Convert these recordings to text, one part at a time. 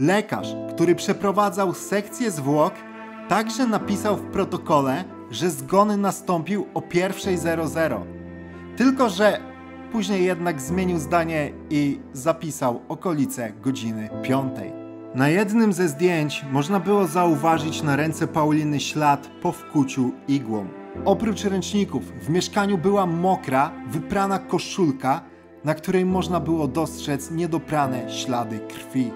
Lekarz, który przeprowadzał sekcję zwłok, także napisał w protokole, że zgon nastąpił o 1.00. Tylko, że później jednak zmienił zdanie i zapisał okolice godziny 5. Na jednym ze zdjęć można było zauważyć na ręce Pauliny ślad po wkuciu igłą. Oprócz ręczników w mieszkaniu była mokra, wyprana koszulka, na której można było dostrzec niedoprane ślady krwi.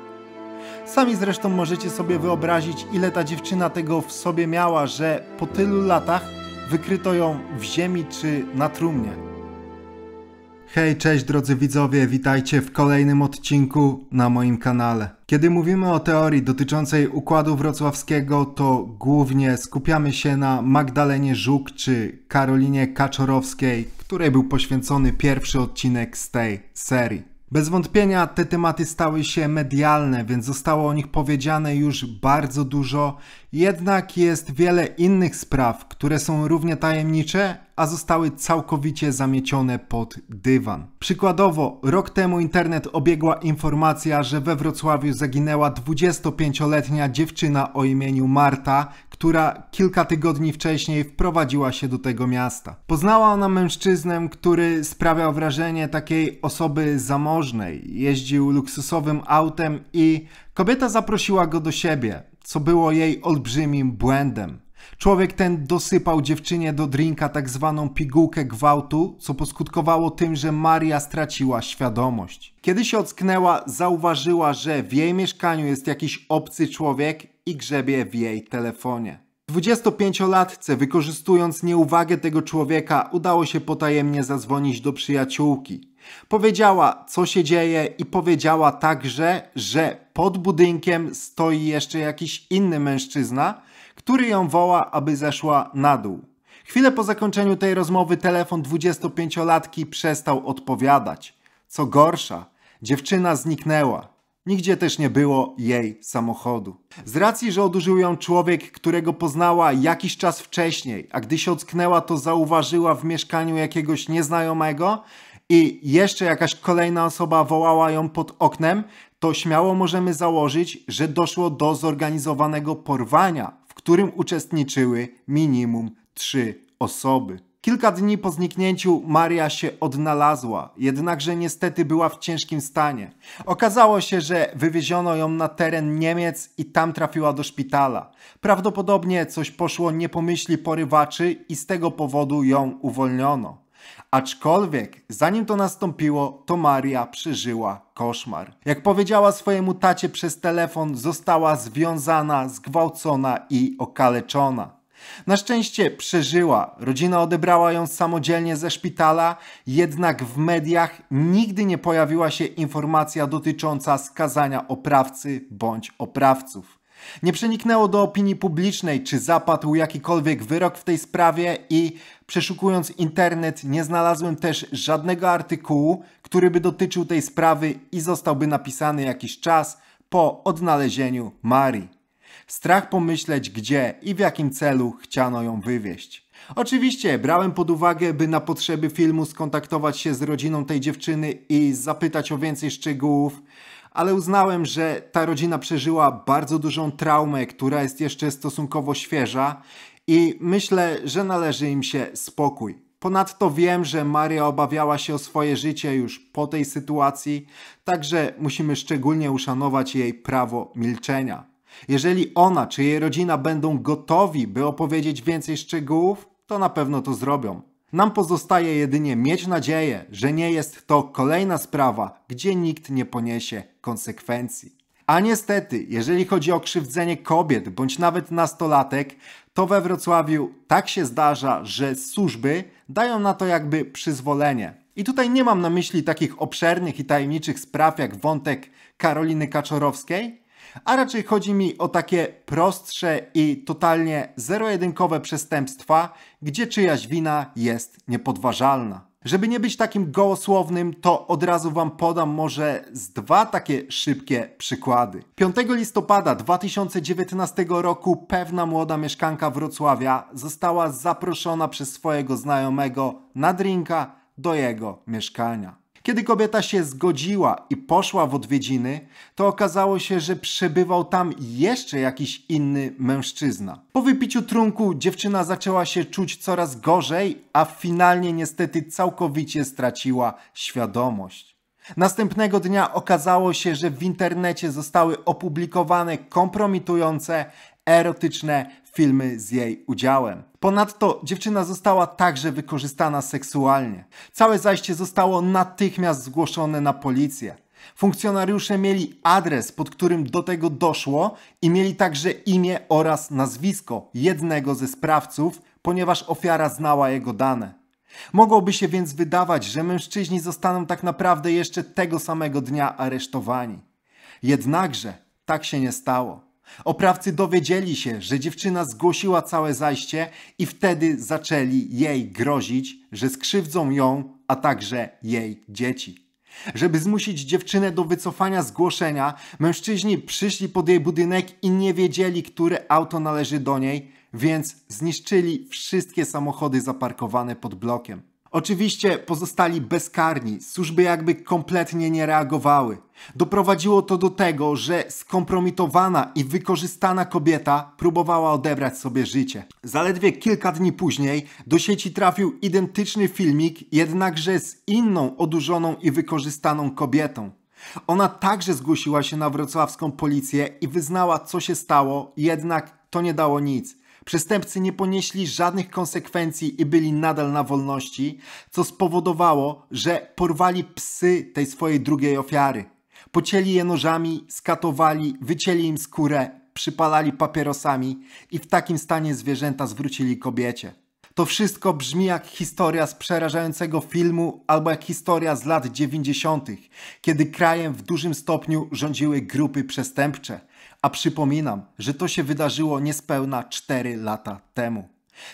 Sami zresztą możecie sobie wyobrazić, ile ta dziewczyna tego w sobie miała, że po tylu latach wykryto ją w ziemi czy na trumnie. Hej, cześć drodzy widzowie, witajcie w kolejnym odcinku na moim kanale. Kiedy mówimy o teorii dotyczącej układu wrocławskiego, to głównie skupiamy się na Magdalenie Żuk czy Karolinie Kaczorowskiej, której był poświęcony pierwszy odcinek z tej serii. Bez wątpienia te tematy stały się medialne, więc zostało o nich powiedziane już bardzo dużo jednak jest wiele innych spraw, które są równie tajemnicze, a zostały całkowicie zamiecione pod dywan. Przykładowo, rok temu internet obiegła informacja, że we Wrocławiu zaginęła 25-letnia dziewczyna o imieniu Marta, która kilka tygodni wcześniej wprowadziła się do tego miasta. Poznała ona mężczyznę, który sprawiał wrażenie takiej osoby zamożnej, jeździł luksusowym autem i kobieta zaprosiła go do siebie co było jej olbrzymim błędem. Człowiek ten dosypał dziewczynie do drinka tak zwaną pigułkę gwałtu, co poskutkowało tym, że Maria straciła świadomość. Kiedy się ocknęła, zauważyła, że w jej mieszkaniu jest jakiś obcy człowiek i grzebie w jej telefonie. 25-latce, wykorzystując nieuwagę tego człowieka, udało się potajemnie zadzwonić do przyjaciółki. Powiedziała, co się dzieje i powiedziała także, że pod budynkiem stoi jeszcze jakiś inny mężczyzna, który ją woła, aby zeszła na dół. Chwilę po zakończeniu tej rozmowy telefon 25-latki przestał odpowiadać. Co gorsza, dziewczyna zniknęła. Nigdzie też nie było jej samochodu. Z racji, że odurzył ją człowiek, którego poznała jakiś czas wcześniej, a gdy się ocknęła, to zauważyła w mieszkaniu jakiegoś nieznajomego, i jeszcze jakaś kolejna osoba wołała ją pod oknem, to śmiało możemy założyć, że doszło do zorganizowanego porwania, w którym uczestniczyły minimum trzy osoby. Kilka dni po zniknięciu Maria się odnalazła, jednakże niestety była w ciężkim stanie. Okazało się, że wywieziono ją na teren Niemiec i tam trafiła do szpitala. Prawdopodobnie coś poszło nie po myśli porywaczy i z tego powodu ją uwolniono. Aczkolwiek, zanim to nastąpiło, to Maria przeżyła koszmar. Jak powiedziała swojemu tacie przez telefon, została związana, zgwałcona i okaleczona. Na szczęście przeżyła. Rodzina odebrała ją samodzielnie ze szpitala, jednak w mediach nigdy nie pojawiła się informacja dotycząca skazania oprawcy bądź oprawców. Nie przeniknęło do opinii publicznej, czy zapadł jakikolwiek wyrok w tej sprawie i przeszukując internet nie znalazłem też żadnego artykułu, który by dotyczył tej sprawy i zostałby napisany jakiś czas po odnalezieniu Marii. Strach pomyśleć, gdzie i w jakim celu chciano ją wywieźć. Oczywiście brałem pod uwagę, by na potrzeby filmu skontaktować się z rodziną tej dziewczyny i zapytać o więcej szczegółów, ale uznałem, że ta rodzina przeżyła bardzo dużą traumę, która jest jeszcze stosunkowo świeża i myślę, że należy im się spokój. Ponadto wiem, że Maria obawiała się o swoje życie już po tej sytuacji, także musimy szczególnie uszanować jej prawo milczenia. Jeżeli ona czy jej rodzina będą gotowi, by opowiedzieć więcej szczegółów, to na pewno to zrobią. Nam pozostaje jedynie mieć nadzieję, że nie jest to kolejna sprawa, gdzie nikt nie poniesie konsekwencji. A niestety, jeżeli chodzi o krzywdzenie kobiet bądź nawet nastolatek, to we Wrocławiu tak się zdarza, że służby dają na to jakby przyzwolenie. I tutaj nie mam na myśli takich obszernych i tajemniczych spraw jak wątek Karoliny Kaczorowskiej, a raczej chodzi mi o takie prostsze i totalnie zero-jedynkowe przestępstwa, gdzie czyjaś wina jest niepodważalna. Żeby nie być takim gołosłownym, to od razu Wam podam może z dwa takie szybkie przykłady. 5 listopada 2019 roku pewna młoda mieszkanka Wrocławia została zaproszona przez swojego znajomego na drinka do jego mieszkania. Kiedy kobieta się zgodziła i poszła w odwiedziny, to okazało się, że przebywał tam jeszcze jakiś inny mężczyzna. Po wypiciu trunku dziewczyna zaczęła się czuć coraz gorzej, a finalnie niestety całkowicie straciła świadomość. Następnego dnia okazało się, że w internecie zostały opublikowane kompromitujące, erotyczne filmy z jej udziałem. Ponadto dziewczyna została także wykorzystana seksualnie. Całe zajście zostało natychmiast zgłoszone na policję. Funkcjonariusze mieli adres, pod którym do tego doszło i mieli także imię oraz nazwisko jednego ze sprawców, ponieważ ofiara znała jego dane. Mogłoby się więc wydawać, że mężczyźni zostaną tak naprawdę jeszcze tego samego dnia aresztowani. Jednakże tak się nie stało. Oprawcy dowiedzieli się, że dziewczyna zgłosiła całe zajście i wtedy zaczęli jej grozić, że skrzywdzą ją, a także jej dzieci. Żeby zmusić dziewczynę do wycofania zgłoszenia, mężczyźni przyszli pod jej budynek i nie wiedzieli, które auto należy do niej, więc zniszczyli wszystkie samochody zaparkowane pod blokiem. Oczywiście pozostali bezkarni, służby jakby kompletnie nie reagowały. Doprowadziło to do tego, że skompromitowana i wykorzystana kobieta próbowała odebrać sobie życie. Zaledwie kilka dni później do sieci trafił identyczny filmik, jednakże z inną odurzoną i wykorzystaną kobietą. Ona także zgłosiła się na wrocławską policję i wyznała, co się stało, jednak to nie dało nic. Przestępcy nie ponieśli żadnych konsekwencji i byli nadal na wolności, co spowodowało, że porwali psy tej swojej drugiej ofiary. Pocięli je nożami, skatowali, wycięli im skórę, przypalali papierosami i w takim stanie zwierzęta zwrócili kobiecie. To wszystko brzmi jak historia z przerażającego filmu albo jak historia z lat 90., kiedy krajem w dużym stopniu rządziły grupy przestępcze. A przypominam, że to się wydarzyło niespełna 4 lata temu.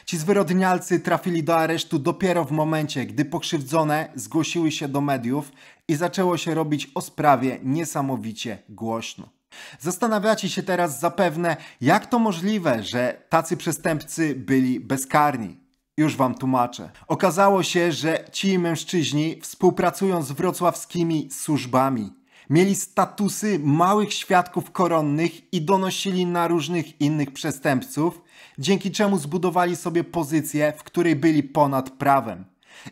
Ci zwyrodnialcy trafili do aresztu dopiero w momencie, gdy pokrzywdzone zgłosiły się do mediów i zaczęło się robić o sprawie niesamowicie głośno. Zastanawiacie się teraz zapewne, jak to możliwe, że tacy przestępcy byli bezkarni. Już wam tłumaczę. Okazało się, że ci mężczyźni współpracują z wrocławskimi służbami. Mieli statusy małych świadków koronnych i donosili na różnych innych przestępców, dzięki czemu zbudowali sobie pozycję, w której byli ponad prawem.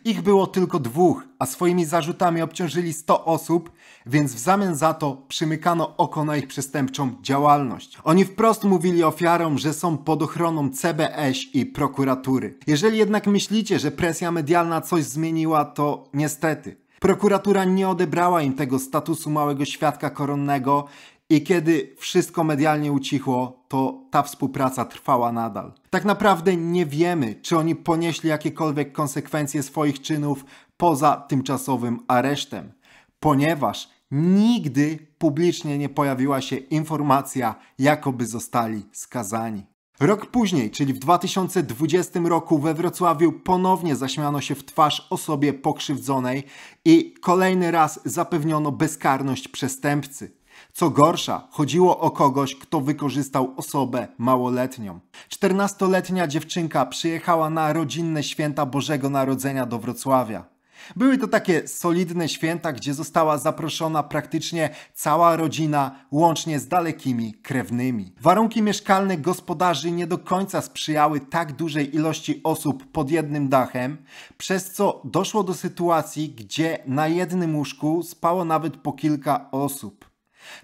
Ich było tylko dwóch, a swoimi zarzutami obciążyli 100 osób, więc w zamian za to przymykano oko na ich przestępczą działalność. Oni wprost mówili ofiarom, że są pod ochroną CBS i prokuratury. Jeżeli jednak myślicie, że presja medialna coś zmieniła, to niestety. Prokuratura nie odebrała im tego statusu małego świadka koronnego i kiedy wszystko medialnie ucichło, to ta współpraca trwała nadal. Tak naprawdę nie wiemy, czy oni ponieśli jakiekolwiek konsekwencje swoich czynów poza tymczasowym aresztem, ponieważ nigdy publicznie nie pojawiła się informacja, jakoby zostali skazani. Rok później, czyli w 2020 roku we Wrocławiu ponownie zaśmiano się w twarz osobie pokrzywdzonej i kolejny raz zapewniono bezkarność przestępcy. Co gorsza, chodziło o kogoś, kto wykorzystał osobę małoletnią. 14-letnia dziewczynka przyjechała na rodzinne święta Bożego Narodzenia do Wrocławia. Były to takie solidne święta, gdzie została zaproszona praktycznie cała rodzina, łącznie z dalekimi krewnymi. Warunki mieszkalne gospodarzy nie do końca sprzyjały tak dużej ilości osób pod jednym dachem, przez co doszło do sytuacji, gdzie na jednym łóżku spało nawet po kilka osób.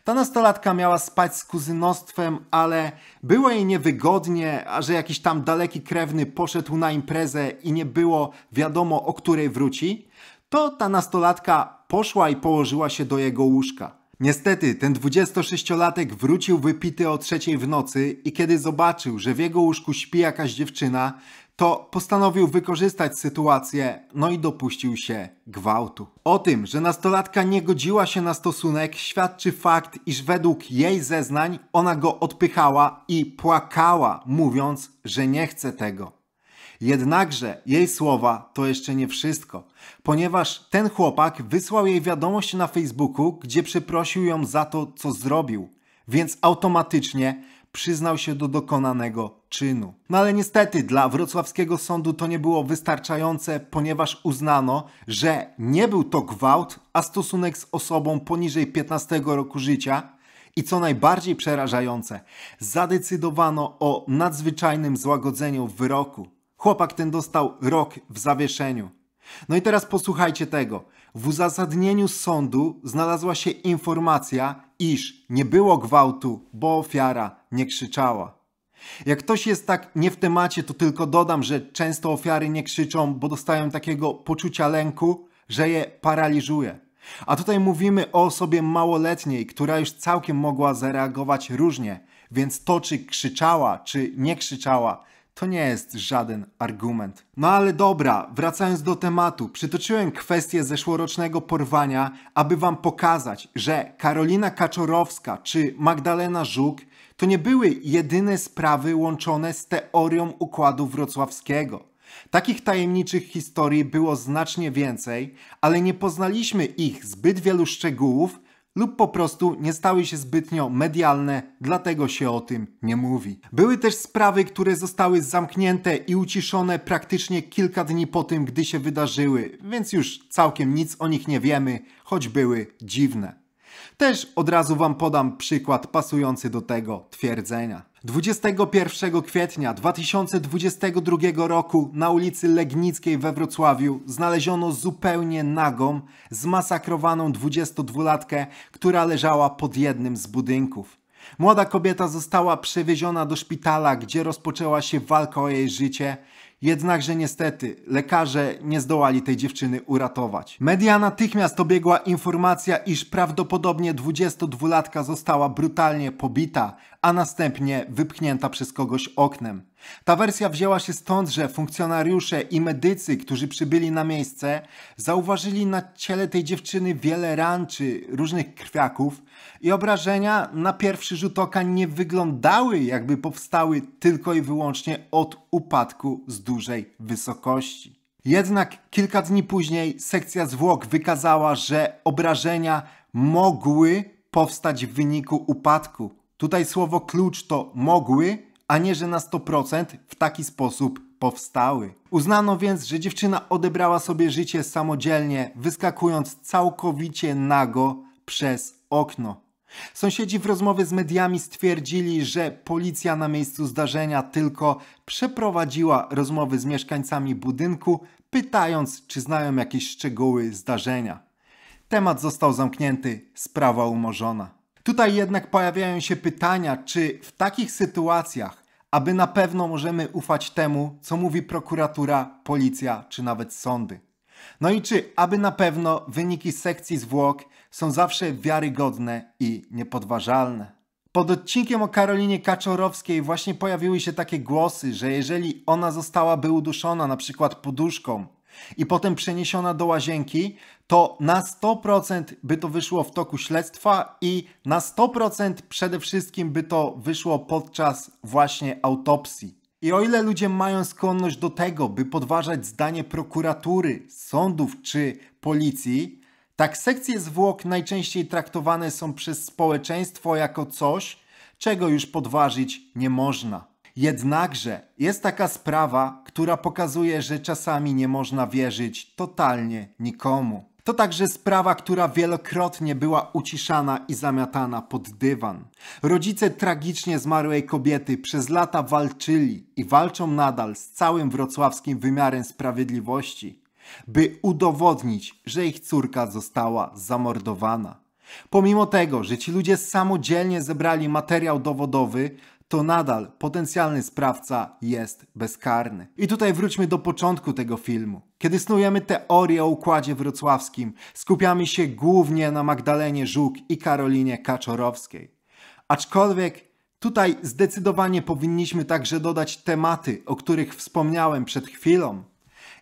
Ta nastolatka miała spać z kuzynostwem, ale było jej niewygodnie, a że jakiś tam daleki krewny poszedł na imprezę i nie było wiadomo, o której wróci, to ta nastolatka poszła i położyła się do jego łóżka. Niestety, ten 26-latek wrócił wypity o trzeciej w nocy i kiedy zobaczył, że w jego łóżku śpi jakaś dziewczyna, to postanowił wykorzystać sytuację, no i dopuścił się gwałtu. O tym, że nastolatka nie godziła się na stosunek, świadczy fakt, iż według jej zeznań ona go odpychała i płakała, mówiąc, że nie chce tego. Jednakże jej słowa to jeszcze nie wszystko, ponieważ ten chłopak wysłał jej wiadomość na Facebooku, gdzie przeprosił ją za to, co zrobił, więc automatycznie przyznał się do dokonanego czynu. No ale niestety dla wrocławskiego sądu to nie było wystarczające, ponieważ uznano, że nie był to gwałt, a stosunek z osobą poniżej 15 roku życia. I co najbardziej przerażające, zadecydowano o nadzwyczajnym złagodzeniu wyroku. Chłopak ten dostał rok w zawieszeniu. No i teraz posłuchajcie tego. W uzasadnieniu sądu znalazła się informacja, iż nie było gwałtu, bo ofiara nie krzyczała. Jak ktoś jest tak nie w temacie, to tylko dodam, że często ofiary nie krzyczą, bo dostają takiego poczucia lęku, że je paraliżuje. A tutaj mówimy o osobie małoletniej, która już całkiem mogła zareagować różnie, więc to, czy krzyczała, czy nie krzyczała, to nie jest żaden argument. No ale dobra, wracając do tematu, przytoczyłem kwestię zeszłorocznego porwania, aby wam pokazać, że Karolina Kaczorowska czy Magdalena Żuk to nie były jedyne sprawy łączone z teorią układu wrocławskiego. Takich tajemniczych historii było znacznie więcej, ale nie poznaliśmy ich zbyt wielu szczegółów lub po prostu nie stały się zbytnio medialne, dlatego się o tym nie mówi. Były też sprawy, które zostały zamknięte i uciszone praktycznie kilka dni po tym, gdy się wydarzyły, więc już całkiem nic o nich nie wiemy, choć były dziwne. Też od razu Wam podam przykład pasujący do tego twierdzenia. 21 kwietnia 2022 roku na ulicy Legnickiej we Wrocławiu znaleziono zupełnie nagą, zmasakrowaną 22-latkę, która leżała pod jednym z budynków. Młoda kobieta została przewieziona do szpitala, gdzie rozpoczęła się walka o jej życie, Jednakże niestety lekarze nie zdołali tej dziewczyny uratować. Media natychmiast obiegła informacja, iż prawdopodobnie 22-latka została brutalnie pobita, a następnie wypchnięta przez kogoś oknem. Ta wersja wzięła się stąd, że funkcjonariusze i medycy, którzy przybyli na miejsce, zauważyli na ciele tej dziewczyny wiele ran czy różnych krwiaków i obrażenia na pierwszy rzut oka nie wyglądały jakby powstały tylko i wyłącznie od upadku z dużej wysokości. Jednak kilka dni później sekcja zwłok wykazała, że obrażenia mogły powstać w wyniku upadku. Tutaj słowo klucz to mogły, a nie że na 100% w taki sposób powstały. Uznano więc, że dziewczyna odebrała sobie życie samodzielnie, wyskakując całkowicie nago przez okno. Sąsiedzi w rozmowie z mediami stwierdzili, że policja na miejscu zdarzenia tylko przeprowadziła rozmowy z mieszkańcami budynku, pytając, czy znają jakieś szczegóły zdarzenia. Temat został zamknięty, sprawa umorzona. Tutaj jednak pojawiają się pytania, czy w takich sytuacjach aby na pewno możemy ufać temu, co mówi prokuratura, policja czy nawet sądy. No i czy, aby na pewno wyniki sekcji zwłok są zawsze wiarygodne i niepodważalne? Pod odcinkiem o Karolinie Kaczorowskiej właśnie pojawiły się takie głosy, że jeżeli ona zostałaby uduszona na przykład poduszką i potem przeniesiona do łazienki, to na 100% by to wyszło w toku śledztwa i na 100% przede wszystkim by to wyszło podczas właśnie autopsji. I o ile ludzie mają skłonność do tego, by podważać zdanie prokuratury, sądów czy policji, tak sekcje zwłok najczęściej traktowane są przez społeczeństwo jako coś, czego już podważyć nie można. Jednakże jest taka sprawa, która pokazuje, że czasami nie można wierzyć totalnie nikomu. To także sprawa, która wielokrotnie była uciszana i zamiatana pod dywan. Rodzice tragicznie zmarłej kobiety przez lata walczyli i walczą nadal z całym wrocławskim wymiarem sprawiedliwości, by udowodnić, że ich córka została zamordowana. Pomimo tego, że ci ludzie samodzielnie zebrali materiał dowodowy, to nadal potencjalny sprawca jest bezkarny. I tutaj wróćmy do początku tego filmu. Kiedy snujemy teorię o układzie wrocławskim, skupiamy się głównie na Magdalenie Żuk i Karolinie Kaczorowskiej. Aczkolwiek tutaj zdecydowanie powinniśmy także dodać tematy, o których wspomniałem przed chwilą.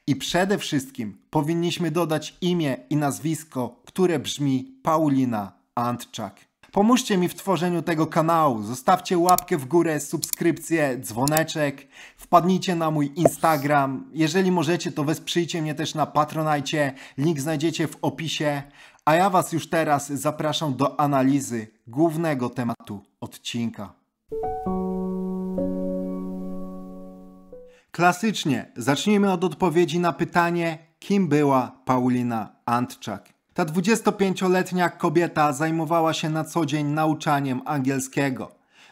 I przede wszystkim powinniśmy dodać imię i nazwisko, które brzmi Paulina Antczak. Pomóżcie mi w tworzeniu tego kanału. Zostawcie łapkę w górę, subskrypcję, dzwoneczek. Wpadnijcie na mój Instagram. Jeżeli możecie, to wesprzyjcie mnie też na Patronajcie. Link znajdziecie w opisie. A ja Was już teraz zapraszam do analizy głównego tematu odcinka. Klasycznie zacznijmy od odpowiedzi na pytanie, kim była Paulina Antczak. Ta 25-letnia kobieta zajmowała się na co dzień nauczaniem angielskiego.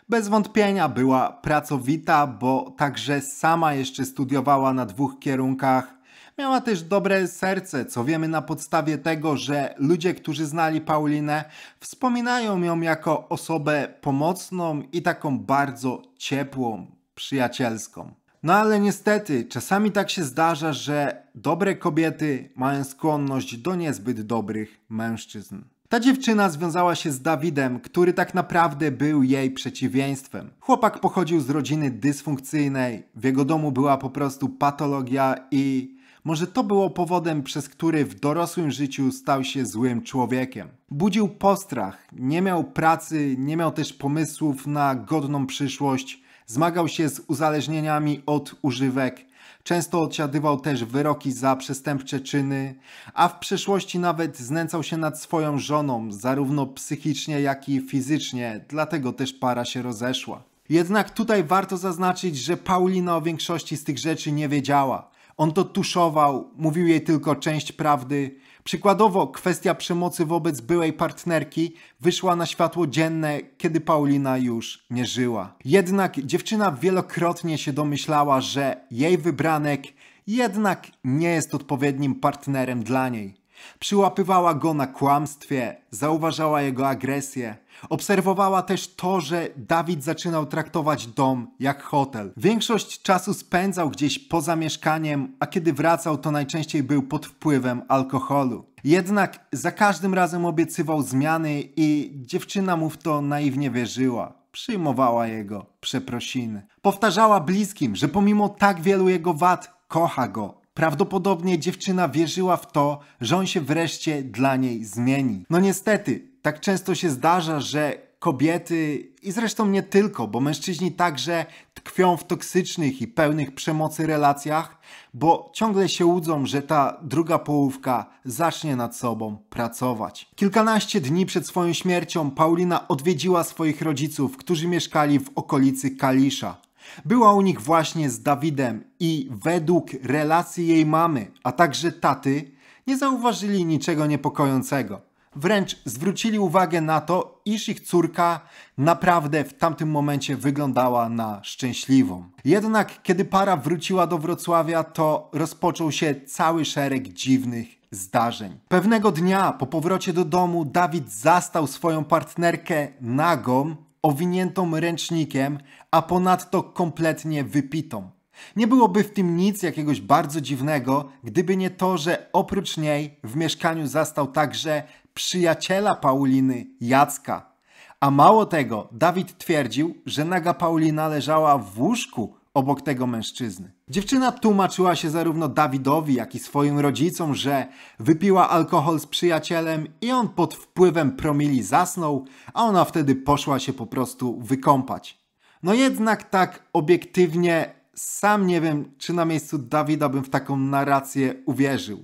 Bez wątpienia była pracowita, bo także sama jeszcze studiowała na dwóch kierunkach. Miała też dobre serce, co wiemy na podstawie tego, że ludzie, którzy znali Paulinę, wspominają ją jako osobę pomocną i taką bardzo ciepłą, przyjacielską. No ale niestety, czasami tak się zdarza, że dobre kobiety mają skłonność do niezbyt dobrych mężczyzn. Ta dziewczyna związała się z Dawidem, który tak naprawdę był jej przeciwieństwem. Chłopak pochodził z rodziny dysfunkcyjnej, w jego domu była po prostu patologia i może to było powodem, przez który w dorosłym życiu stał się złym człowiekiem. Budził postrach, nie miał pracy, nie miał też pomysłów na godną przyszłość Zmagał się z uzależnieniami od używek. Często odsiadywał też wyroki za przestępcze czyny, a w przeszłości nawet znęcał się nad swoją żoną, zarówno psychicznie, jak i fizycznie, dlatego też para się rozeszła. Jednak tutaj warto zaznaczyć, że Paulina o większości z tych rzeczy nie wiedziała. On to tuszował, mówił jej tylko część prawdy, Przykładowo kwestia przemocy wobec byłej partnerki wyszła na światło dzienne, kiedy Paulina już nie żyła. Jednak dziewczyna wielokrotnie się domyślała, że jej wybranek jednak nie jest odpowiednim partnerem dla niej. Przyłapywała go na kłamstwie, zauważała jego agresję. Obserwowała też to, że Dawid zaczynał traktować dom jak hotel. Większość czasu spędzał gdzieś poza mieszkaniem, a kiedy wracał, to najczęściej był pod wpływem alkoholu. Jednak za każdym razem obiecywał zmiany i dziewczyna mu w to naiwnie wierzyła przyjmowała jego przeprosiny. Powtarzała bliskim, że pomimo tak wielu jego wad, kocha go Prawdopodobnie dziewczyna wierzyła w to, że on się wreszcie dla niej zmieni. No niestety, tak często się zdarza, że kobiety i zresztą nie tylko, bo mężczyźni także tkwią w toksycznych i pełnych przemocy relacjach, bo ciągle się łudzą, że ta druga połówka zacznie nad sobą pracować. Kilkanaście dni przed swoją śmiercią Paulina odwiedziła swoich rodziców, którzy mieszkali w okolicy Kalisza. Była u nich właśnie z Dawidem i według relacji jej mamy, a także taty, nie zauważyli niczego niepokojącego. Wręcz zwrócili uwagę na to, iż ich córka naprawdę w tamtym momencie wyglądała na szczęśliwą. Jednak kiedy para wróciła do Wrocławia, to rozpoczął się cały szereg dziwnych zdarzeń. Pewnego dnia po powrocie do domu Dawid zastał swoją partnerkę nagą owiniętą ręcznikiem, a ponadto kompletnie wypitą. Nie byłoby w tym nic jakiegoś bardzo dziwnego, gdyby nie to, że oprócz niej w mieszkaniu zastał także przyjaciela Pauliny, Jacka. A mało tego, Dawid twierdził, że naga Paulina leżała w łóżku obok tego mężczyzny. Dziewczyna tłumaczyła się zarówno Dawidowi, jak i swoim rodzicom, że wypiła alkohol z przyjacielem i on pod wpływem promili zasnął, a ona wtedy poszła się po prostu wykąpać. No jednak tak obiektywnie sam nie wiem, czy na miejscu Dawida bym w taką narrację uwierzył.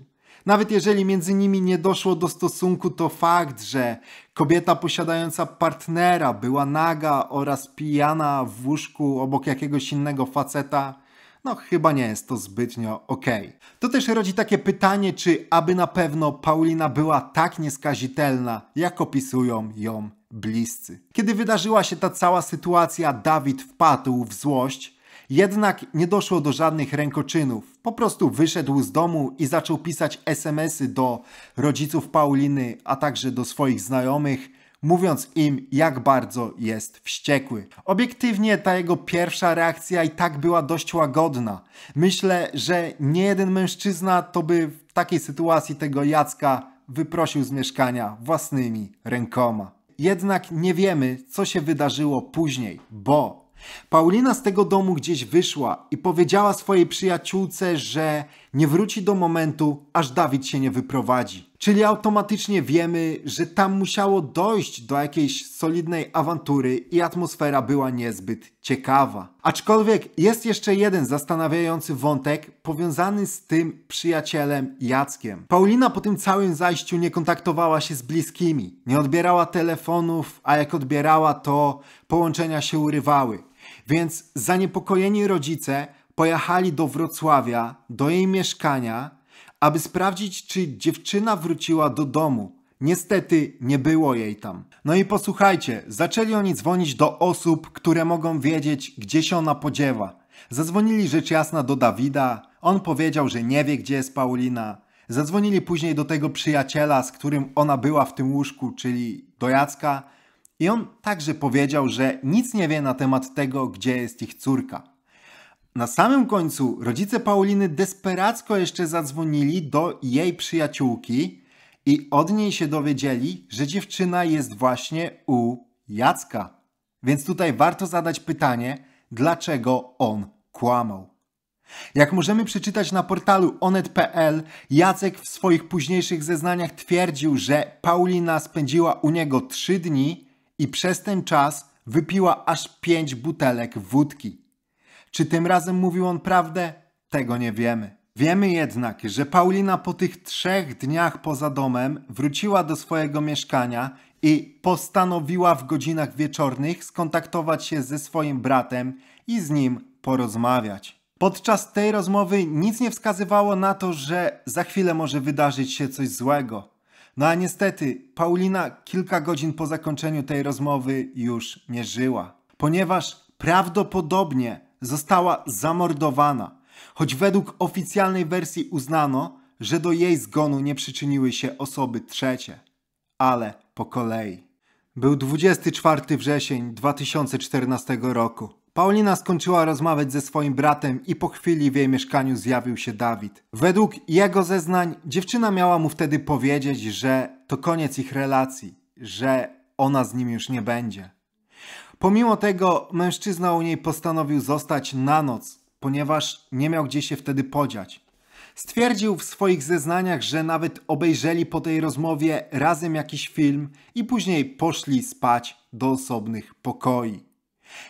Nawet jeżeli między nimi nie doszło do stosunku, to fakt, że kobieta posiadająca partnera była naga oraz pijana w łóżku obok jakiegoś innego faceta, no chyba nie jest to zbytnio okej. To też rodzi takie pytanie, czy aby na pewno Paulina była tak nieskazitelna, jak opisują ją bliscy. Kiedy wydarzyła się ta cała sytuacja, Dawid wpadł w złość, jednak nie doszło do żadnych rękoczynów. Po prostu wyszedł z domu i zaczął pisać SMSy do rodziców Pauliny, a także do swoich znajomych, mówiąc im, jak bardzo jest wściekły. Obiektywnie ta jego pierwsza reakcja i tak była dość łagodna. Myślę, że nie jeden mężczyzna to by w takiej sytuacji tego Jacka wyprosił z mieszkania własnymi rękoma. Jednak nie wiemy, co się wydarzyło później, bo Paulina z tego domu gdzieś wyszła i powiedziała swojej przyjaciółce, że nie wróci do momentu, aż Dawid się nie wyprowadzi. Czyli automatycznie wiemy, że tam musiało dojść do jakiejś solidnej awantury i atmosfera była niezbyt ciekawa. Aczkolwiek jest jeszcze jeden zastanawiający wątek powiązany z tym przyjacielem Jackiem. Paulina po tym całym zajściu nie kontaktowała się z bliskimi, nie odbierała telefonów, a jak odbierała, to połączenia się urywały. Więc zaniepokojeni rodzice pojechali do Wrocławia, do jej mieszkania, aby sprawdzić, czy dziewczyna wróciła do domu. Niestety nie było jej tam. No i posłuchajcie, zaczęli oni dzwonić do osób, które mogą wiedzieć, gdzie się ona podziewa. Zadzwonili rzecz jasna do Dawida, on powiedział, że nie wie, gdzie jest Paulina. Zadzwonili później do tego przyjaciela, z którym ona była w tym łóżku, czyli do Jacka. I on także powiedział, że nic nie wie na temat tego, gdzie jest ich córka. Na samym końcu rodzice Pauliny desperacko jeszcze zadzwonili do jej przyjaciółki i od niej się dowiedzieli, że dziewczyna jest właśnie u Jacka. Więc tutaj warto zadać pytanie, dlaczego on kłamał. Jak możemy przeczytać na portalu onet.pl, Jacek w swoich późniejszych zeznaniach twierdził, że Paulina spędziła u niego trzy dni, i przez ten czas wypiła aż pięć butelek wódki. Czy tym razem mówił on prawdę? Tego nie wiemy. Wiemy jednak, że Paulina po tych trzech dniach poza domem wróciła do swojego mieszkania i postanowiła w godzinach wieczornych skontaktować się ze swoim bratem i z nim porozmawiać. Podczas tej rozmowy nic nie wskazywało na to, że za chwilę może wydarzyć się coś złego. No a niestety, Paulina kilka godzin po zakończeniu tej rozmowy już nie żyła, ponieważ prawdopodobnie została zamordowana, choć według oficjalnej wersji uznano, że do jej zgonu nie przyczyniły się osoby trzecie. Ale po kolei. Był 24 wrzesień 2014 roku. Paulina skończyła rozmawiać ze swoim bratem i po chwili w jej mieszkaniu zjawił się Dawid. Według jego zeznań dziewczyna miała mu wtedy powiedzieć, że to koniec ich relacji, że ona z nim już nie będzie. Pomimo tego mężczyzna u niej postanowił zostać na noc, ponieważ nie miał gdzie się wtedy podziać. Stwierdził w swoich zeznaniach, że nawet obejrzeli po tej rozmowie razem jakiś film i później poszli spać do osobnych pokoi.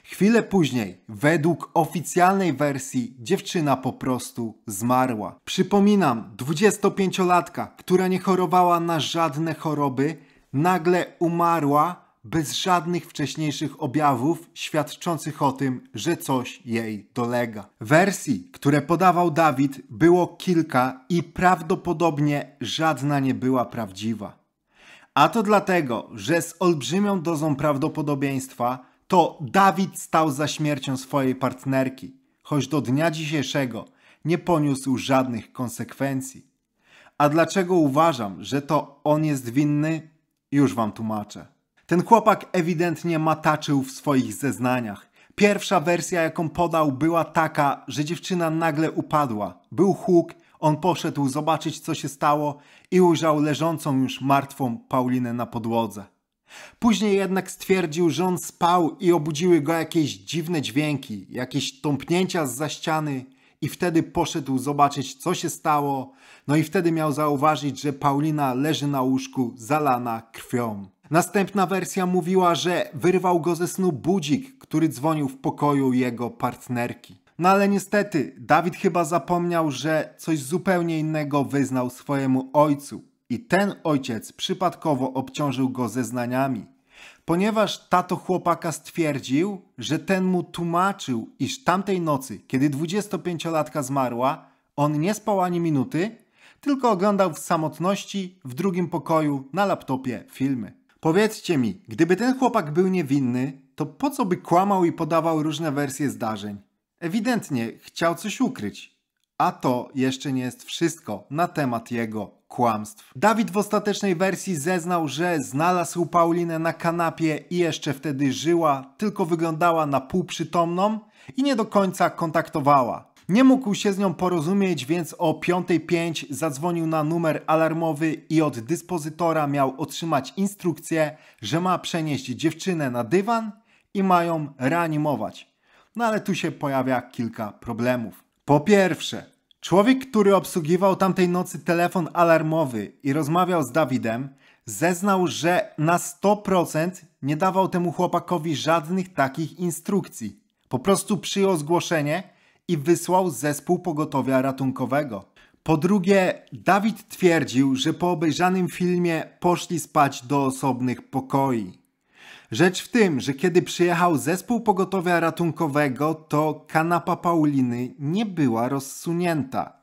Chwilę później, według oficjalnej wersji, dziewczyna po prostu zmarła. Przypominam, 25-latka, która nie chorowała na żadne choroby, nagle umarła bez żadnych wcześniejszych objawów świadczących o tym, że coś jej dolega. Wersji, które podawał Dawid, było kilka i prawdopodobnie żadna nie była prawdziwa. A to dlatego, że z olbrzymią dozą prawdopodobieństwa to Dawid stał za śmiercią swojej partnerki, choć do dnia dzisiejszego nie poniósł żadnych konsekwencji. A dlaczego uważam, że to on jest winny? Już wam tłumaczę. Ten chłopak ewidentnie mataczył w swoich zeznaniach. Pierwsza wersja, jaką podał, była taka, że dziewczyna nagle upadła. Był huk, on poszedł zobaczyć, co się stało i ujrzał leżącą już martwą Paulinę na podłodze. Później jednak stwierdził, że on spał i obudziły go jakieś dziwne dźwięki, jakieś tąpnięcia z za ściany i wtedy poszedł zobaczyć, co się stało. No i wtedy miał zauważyć, że Paulina leży na łóżku zalana krwią. Następna wersja mówiła, że wyrwał go ze snu budzik, który dzwonił w pokoju jego partnerki. No ale niestety, Dawid chyba zapomniał, że coś zupełnie innego wyznał swojemu ojcu, i ten ojciec przypadkowo obciążył go zeznaniami. Ponieważ tato chłopaka stwierdził, że ten mu tłumaczył, iż tamtej nocy, kiedy 25-latka zmarła, on nie spał ani minuty, tylko oglądał w samotności w drugim pokoju na laptopie filmy. Powiedzcie mi, gdyby ten chłopak był niewinny, to po co by kłamał i podawał różne wersje zdarzeń? Ewidentnie chciał coś ukryć. A to jeszcze nie jest wszystko na temat jego kłamstw. Dawid w ostatecznej wersji zeznał, że znalazł Paulinę na kanapie i jeszcze wtedy żyła, tylko wyglądała na półprzytomną i nie do końca kontaktowała. Nie mógł się z nią porozumieć, więc o 5.05 zadzwonił na numer alarmowy i od dyspozytora miał otrzymać instrukcję, że ma przenieść dziewczynę na dywan i mają reanimować. No ale tu się pojawia kilka problemów. Po pierwsze, Człowiek, który obsługiwał tamtej nocy telefon alarmowy i rozmawiał z Dawidem, zeznał, że na 100% nie dawał temu chłopakowi żadnych takich instrukcji. Po prostu przyjął zgłoszenie i wysłał zespół pogotowia ratunkowego. Po drugie, Dawid twierdził, że po obejrzanym filmie poszli spać do osobnych pokoi. Rzecz w tym, że kiedy przyjechał zespół pogotowia ratunkowego, to kanapa Pauliny nie była rozsunięta.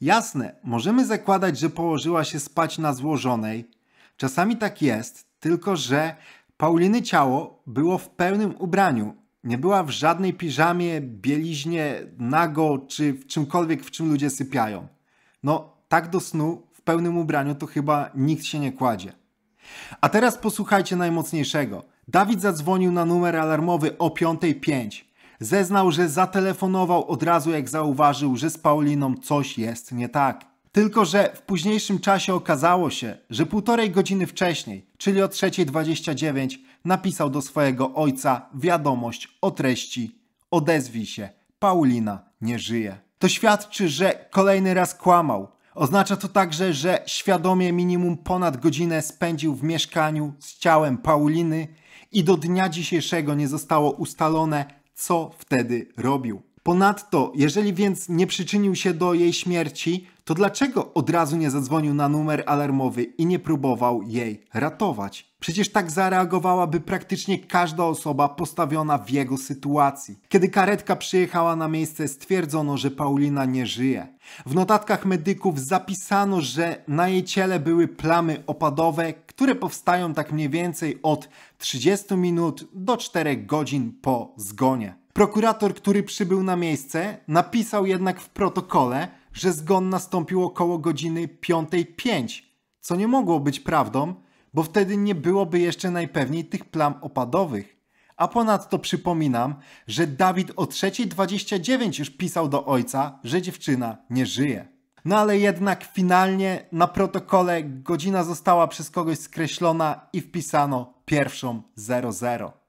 Jasne, możemy zakładać, że położyła się spać na złożonej. Czasami tak jest, tylko że Pauliny ciało było w pełnym ubraniu. Nie była w żadnej piżamie, bieliźnie, nago czy w czymkolwiek, w czym ludzie sypiają. No, tak do snu w pełnym ubraniu to chyba nikt się nie kładzie. A teraz posłuchajcie najmocniejszego. Dawid zadzwonił na numer alarmowy o 5.05. Zeznał, że zatelefonował od razu jak zauważył, że z Pauliną coś jest nie tak. Tylko, że w późniejszym czasie okazało się, że półtorej godziny wcześniej, czyli o 3.29, napisał do swojego ojca wiadomość o treści Odezwij się, Paulina nie żyje. To świadczy, że kolejny raz kłamał. Oznacza to także, że świadomie minimum ponad godzinę spędził w mieszkaniu z ciałem Pauliny i do dnia dzisiejszego nie zostało ustalone, co wtedy robił. Ponadto, jeżeli więc nie przyczynił się do jej śmierci, to dlaczego od razu nie zadzwonił na numer alarmowy i nie próbował jej ratować? Przecież tak zareagowałaby praktycznie każda osoba postawiona w jego sytuacji. Kiedy karetka przyjechała na miejsce, stwierdzono, że Paulina nie żyje. W notatkach medyków zapisano, że na jej ciele były plamy opadowe, które powstają tak mniej więcej od 30 minut do 4 godzin po zgonie. Prokurator, który przybył na miejsce, napisał jednak w protokole, że zgon nastąpił około godziny 5.05, co nie mogło być prawdą, bo wtedy nie byłoby jeszcze najpewniej tych plam opadowych. A ponadto przypominam, że Dawid o 3.29 już pisał do ojca, że dziewczyna nie żyje. No ale jednak finalnie na protokole godzina została przez kogoś skreślona i wpisano pierwszą 00.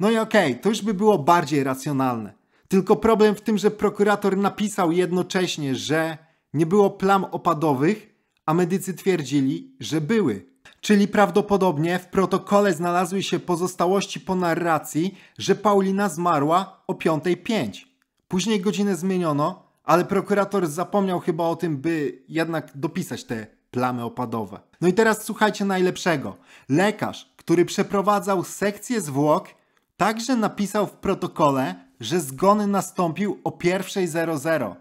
No i okej, okay, to już by było bardziej racjonalne. Tylko problem w tym, że prokurator napisał jednocześnie, że nie było plam opadowych, a medycy twierdzili, że były. Czyli prawdopodobnie w protokole znalazły się pozostałości po narracji, że Paulina zmarła o 5.05. Później godzinę zmieniono, ale prokurator zapomniał chyba o tym, by jednak dopisać te plamy opadowe. No i teraz słuchajcie najlepszego. Lekarz, który przeprowadzał sekcję zwłok, Także napisał w protokole, że zgon nastąpił o 1.00.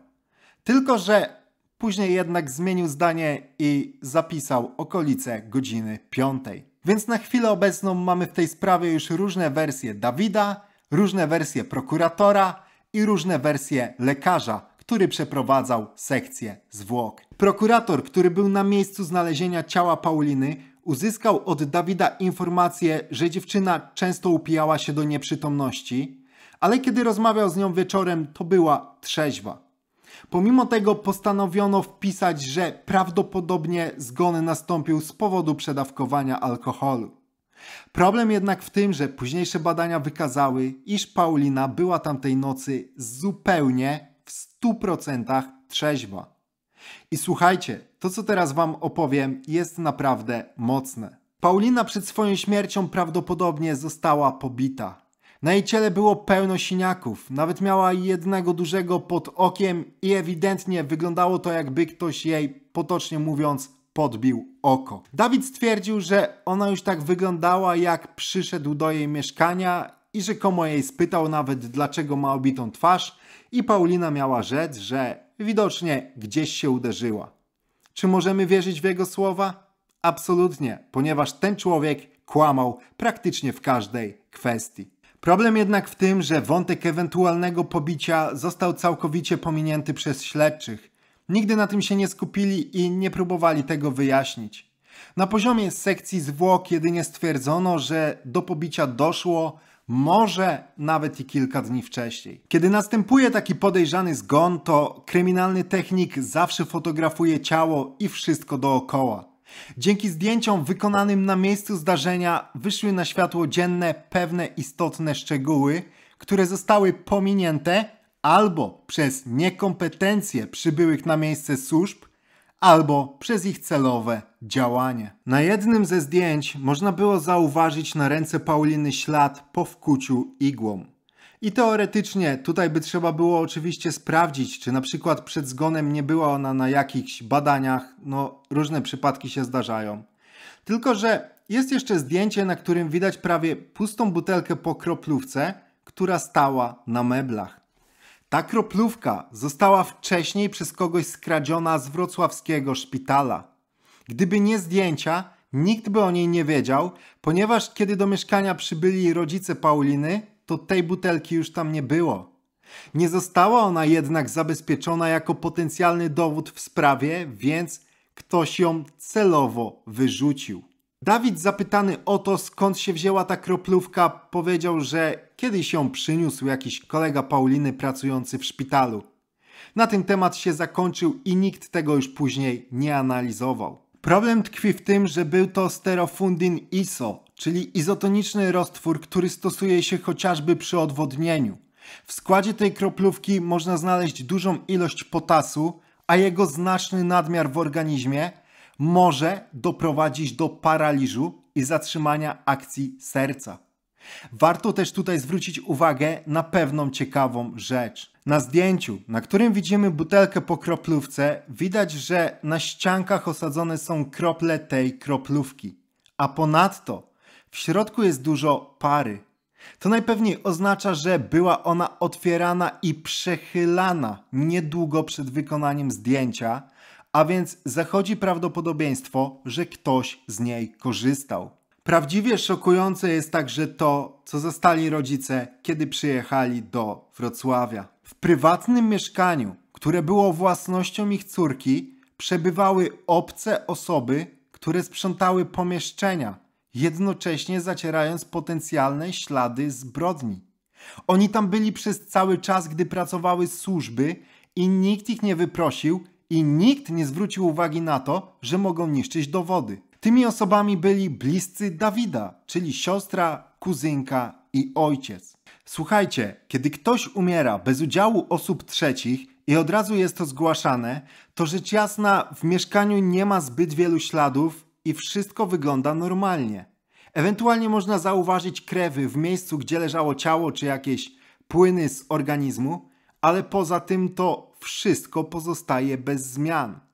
Tylko, że później jednak zmienił zdanie i zapisał okolice godziny 5.00. Więc na chwilę obecną mamy w tej sprawie już różne wersje Dawida, różne wersje prokuratora i różne wersje lekarza, który przeprowadzał sekcję zwłok. Prokurator, który był na miejscu znalezienia ciała Pauliny, uzyskał od Dawida informację, że dziewczyna często upijała się do nieprzytomności, ale kiedy rozmawiał z nią wieczorem, to była trzeźwa. Pomimo tego postanowiono wpisać, że prawdopodobnie zgon nastąpił z powodu przedawkowania alkoholu. Problem jednak w tym, że późniejsze badania wykazały, iż Paulina była tamtej nocy zupełnie w 100% trzeźwa. I słuchajcie, to co teraz Wam opowiem jest naprawdę mocne. Paulina przed swoją śmiercią prawdopodobnie została pobita. Na jej ciele było pełno siniaków, nawet miała jednego dużego pod okiem i ewidentnie wyglądało to jakby ktoś jej, potocznie mówiąc, podbił oko. Dawid stwierdził, że ona już tak wyglądała jak przyszedł do jej mieszkania i rzekomo jej spytał nawet dlaczego ma obitą twarz i Paulina miała rzec, że Widocznie gdzieś się uderzyła. Czy możemy wierzyć w jego słowa? Absolutnie, ponieważ ten człowiek kłamał praktycznie w każdej kwestii. Problem jednak w tym, że wątek ewentualnego pobicia został całkowicie pominięty przez śledczych. Nigdy na tym się nie skupili i nie próbowali tego wyjaśnić. Na poziomie sekcji zwłok jedynie stwierdzono, że do pobicia doszło może nawet i kilka dni wcześniej. Kiedy następuje taki podejrzany zgon, to kryminalny technik zawsze fotografuje ciało i wszystko dookoła. Dzięki zdjęciom wykonanym na miejscu zdarzenia wyszły na światło dzienne pewne istotne szczegóły, które zostały pominięte albo przez niekompetencje przybyłych na miejsce służb, albo przez ich celowe działanie. Na jednym ze zdjęć można było zauważyć na ręce Pauliny ślad po wkuciu igłą. I teoretycznie tutaj by trzeba było oczywiście sprawdzić, czy na przykład przed zgonem nie była ona na jakichś badaniach, no różne przypadki się zdarzają. Tylko, że jest jeszcze zdjęcie, na którym widać prawie pustą butelkę po kroplówce, która stała na meblach. Ta kroplówka została wcześniej przez kogoś skradziona z wrocławskiego szpitala. Gdyby nie zdjęcia, nikt by o niej nie wiedział, ponieważ kiedy do mieszkania przybyli rodzice Pauliny, to tej butelki już tam nie było. Nie została ona jednak zabezpieczona jako potencjalny dowód w sprawie, więc ktoś ją celowo wyrzucił. Dawid zapytany o to, skąd się wzięła ta kroplówka, powiedział, że Kiedyś ją przyniósł jakiś kolega Pauliny pracujący w szpitalu. Na tym temat się zakończył i nikt tego już później nie analizował. Problem tkwi w tym, że był to sterofundin ISO, czyli izotoniczny roztwór, który stosuje się chociażby przy odwodnieniu. W składzie tej kroplówki można znaleźć dużą ilość potasu, a jego znaczny nadmiar w organizmie może doprowadzić do paraliżu i zatrzymania akcji serca. Warto też tutaj zwrócić uwagę na pewną ciekawą rzecz. Na zdjęciu, na którym widzimy butelkę po kroplówce, widać, że na ściankach osadzone są krople tej kroplówki. A ponadto w środku jest dużo pary. To najpewniej oznacza, że była ona otwierana i przechylana niedługo przed wykonaniem zdjęcia, a więc zachodzi prawdopodobieństwo, że ktoś z niej korzystał. Prawdziwie szokujące jest także to, co zastali rodzice, kiedy przyjechali do Wrocławia. W prywatnym mieszkaniu, które było własnością ich córki, przebywały obce osoby, które sprzątały pomieszczenia, jednocześnie zacierając potencjalne ślady zbrodni. Oni tam byli przez cały czas, gdy pracowały służby i nikt ich nie wyprosił i nikt nie zwrócił uwagi na to, że mogą niszczyć dowody. Tymi osobami byli bliscy Dawida, czyli siostra, kuzynka i ojciec. Słuchajcie, kiedy ktoś umiera bez udziału osób trzecich i od razu jest to zgłaszane, to rzecz jasna w mieszkaniu nie ma zbyt wielu śladów i wszystko wygląda normalnie. Ewentualnie można zauważyć krewy w miejscu, gdzie leżało ciało, czy jakieś płyny z organizmu, ale poza tym to wszystko pozostaje bez zmian.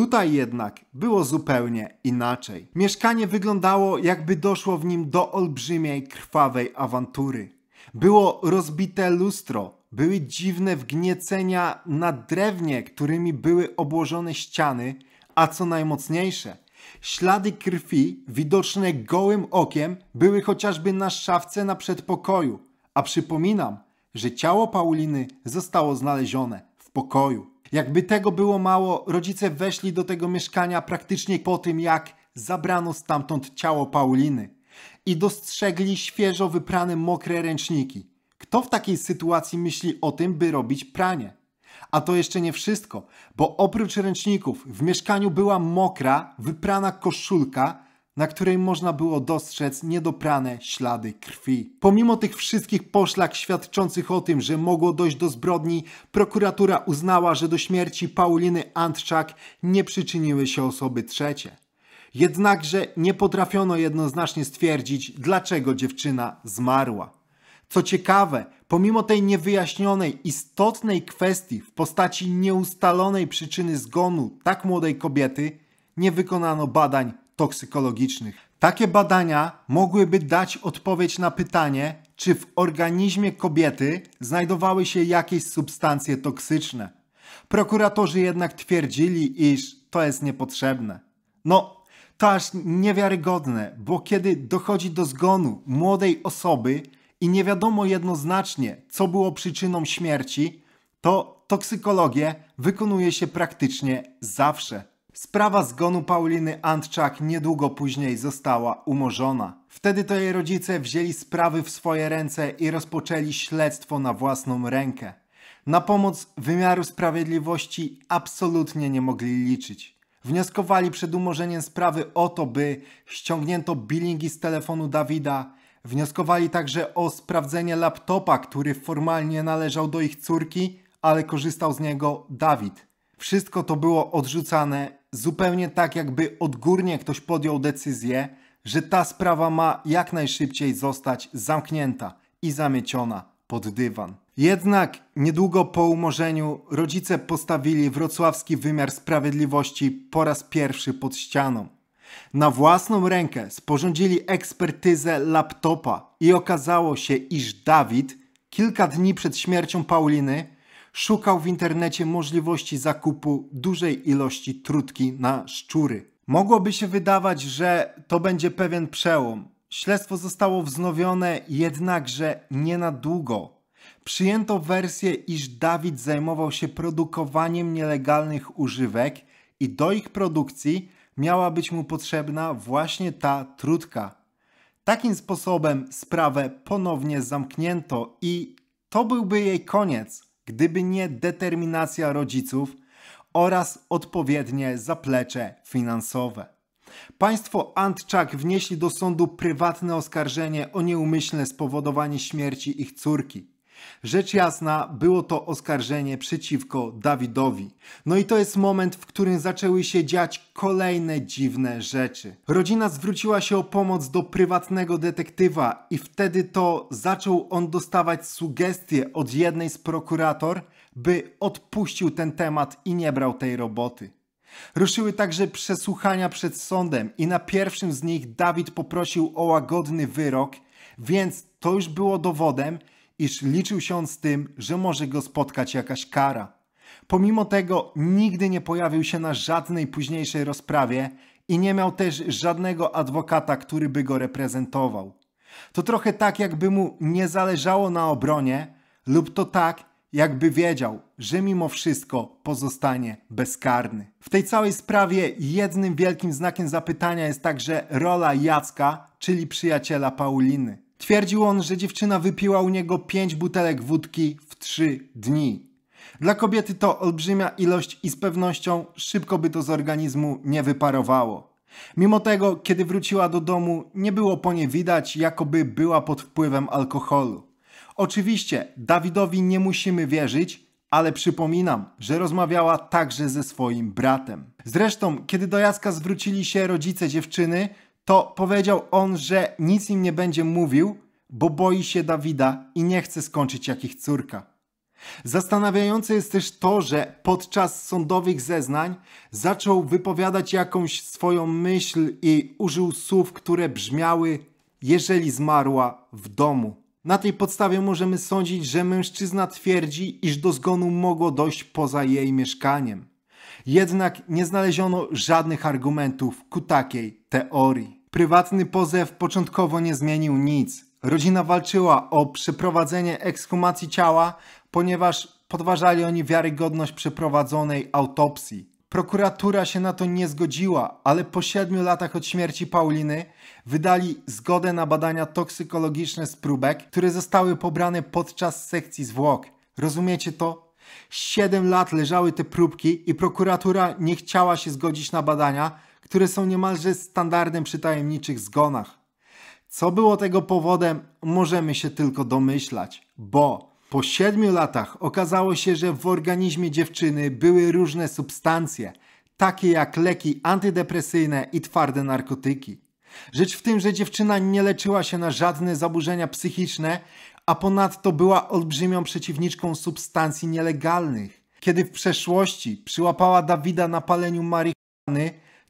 Tutaj jednak było zupełnie inaczej. Mieszkanie wyglądało, jakby doszło w nim do olbrzymiej, krwawej awantury. Było rozbite lustro, były dziwne wgniecenia na drewnie, którymi były obłożone ściany, a co najmocniejsze, ślady krwi widoczne gołym okiem były chociażby na szafce na przedpokoju, a przypominam, że ciało Pauliny zostało znalezione w pokoju. Jakby tego było mało, rodzice weszli do tego mieszkania praktycznie po tym, jak zabrano stamtąd ciało Pauliny i dostrzegli świeżo wyprane mokre ręczniki. Kto w takiej sytuacji myśli o tym, by robić pranie? A to jeszcze nie wszystko, bo oprócz ręczników w mieszkaniu była mokra, wyprana koszulka, na której można było dostrzec niedoprane ślady krwi. Pomimo tych wszystkich poszlak świadczących o tym, że mogło dojść do zbrodni, prokuratura uznała, że do śmierci Pauliny Antczak nie przyczyniły się osoby trzecie. Jednakże nie potrafiono jednoznacznie stwierdzić, dlaczego dziewczyna zmarła. Co ciekawe, pomimo tej niewyjaśnionej, istotnej kwestii w postaci nieustalonej przyczyny zgonu tak młodej kobiety, nie wykonano badań toksykologicznych. Takie badania mogłyby dać odpowiedź na pytanie, czy w organizmie kobiety znajdowały się jakieś substancje toksyczne. Prokuratorzy jednak twierdzili, iż to jest niepotrzebne. No, to aż niewiarygodne, bo kiedy dochodzi do zgonu młodej osoby i nie wiadomo jednoznacznie, co było przyczyną śmierci, to toksykologię wykonuje się praktycznie zawsze. Sprawa zgonu Pauliny Antczak niedługo później została umorzona. Wtedy to jej rodzice wzięli sprawy w swoje ręce i rozpoczęli śledztwo na własną rękę. Na pomoc wymiaru sprawiedliwości absolutnie nie mogli liczyć. Wnioskowali przed umorzeniem sprawy o to, by ściągnięto billingi z telefonu Dawida, wnioskowali także o sprawdzenie laptopa, który formalnie należał do ich córki, ale korzystał z niego Dawid. Wszystko to było odrzucane zupełnie tak, jakby odgórnie ktoś podjął decyzję, że ta sprawa ma jak najszybciej zostać zamknięta i zamieciona pod dywan. Jednak niedługo po umorzeniu rodzice postawili wrocławski wymiar sprawiedliwości po raz pierwszy pod ścianą. Na własną rękę sporządzili ekspertyzę laptopa i okazało się, iż Dawid kilka dni przed śmiercią Pauliny szukał w internecie możliwości zakupu dużej ilości trutki na szczury. Mogłoby się wydawać, że to będzie pewien przełom. Śledztwo zostało wznowione, jednakże nie na długo. Przyjęto wersję, iż Dawid zajmował się produkowaniem nielegalnych używek i do ich produkcji miała być mu potrzebna właśnie ta trutka. Takim sposobem sprawę ponownie zamknięto i to byłby jej koniec gdyby nie determinacja rodziców oraz odpowiednie zaplecze finansowe. Państwo Antczak wnieśli do sądu prywatne oskarżenie o nieumyślne spowodowanie śmierci ich córki. Rzecz jasna, było to oskarżenie przeciwko Dawidowi. No i to jest moment, w którym zaczęły się dziać kolejne dziwne rzeczy. Rodzina zwróciła się o pomoc do prywatnego detektywa i wtedy to zaczął on dostawać sugestie od jednej z prokurator, by odpuścił ten temat i nie brał tej roboty. Ruszyły także przesłuchania przed sądem i na pierwszym z nich Dawid poprosił o łagodny wyrok, więc to już było dowodem, iż liczył się on z tym, że może go spotkać jakaś kara. Pomimo tego nigdy nie pojawił się na żadnej późniejszej rozprawie i nie miał też żadnego adwokata, który by go reprezentował. To trochę tak, jakby mu nie zależało na obronie, lub to tak, jakby wiedział, że mimo wszystko pozostanie bezkarny. W tej całej sprawie jednym wielkim znakiem zapytania jest także rola Jacka, czyli przyjaciela Pauliny. Twierdził on, że dziewczyna wypiła u niego pięć butelek wódki w trzy dni. Dla kobiety to olbrzymia ilość i z pewnością szybko by to z organizmu nie wyparowało. Mimo tego, kiedy wróciła do domu, nie było po niej widać, jakoby była pod wpływem alkoholu. Oczywiście Dawidowi nie musimy wierzyć, ale przypominam, że rozmawiała także ze swoim bratem. Zresztą, kiedy do Jaska zwrócili się rodzice dziewczyny, to powiedział on, że nic im nie będzie mówił, bo boi się Dawida i nie chce skończyć jak ich córka. Zastanawiające jest też to, że podczas sądowych zeznań zaczął wypowiadać jakąś swoją myśl i użył słów, które brzmiały: Jeżeli zmarła w domu. Na tej podstawie możemy sądzić, że mężczyzna twierdzi, iż do zgonu mogło dojść poza jej mieszkaniem. Jednak nie znaleziono żadnych argumentów ku takiej teorii. Prywatny pozew początkowo nie zmienił nic. Rodzina walczyła o przeprowadzenie ekshumacji ciała, ponieważ podważali oni wiarygodność przeprowadzonej autopsji. Prokuratura się na to nie zgodziła, ale po siedmiu latach od śmierci Pauliny wydali zgodę na badania toksykologiczne z próbek, które zostały pobrane podczas sekcji zwłok. Rozumiecie to? Siedem lat leżały te próbki i prokuratura nie chciała się zgodzić na badania, które są niemalże standardem przy tajemniczych zgonach. Co było tego powodem, możemy się tylko domyślać, bo po siedmiu latach okazało się, że w organizmie dziewczyny były różne substancje, takie jak leki antydepresyjne i twarde narkotyki. Rzecz w tym, że dziewczyna nie leczyła się na żadne zaburzenia psychiczne, a ponadto była olbrzymią przeciwniczką substancji nielegalnych. Kiedy w przeszłości przyłapała Dawida na paleniu marihuany,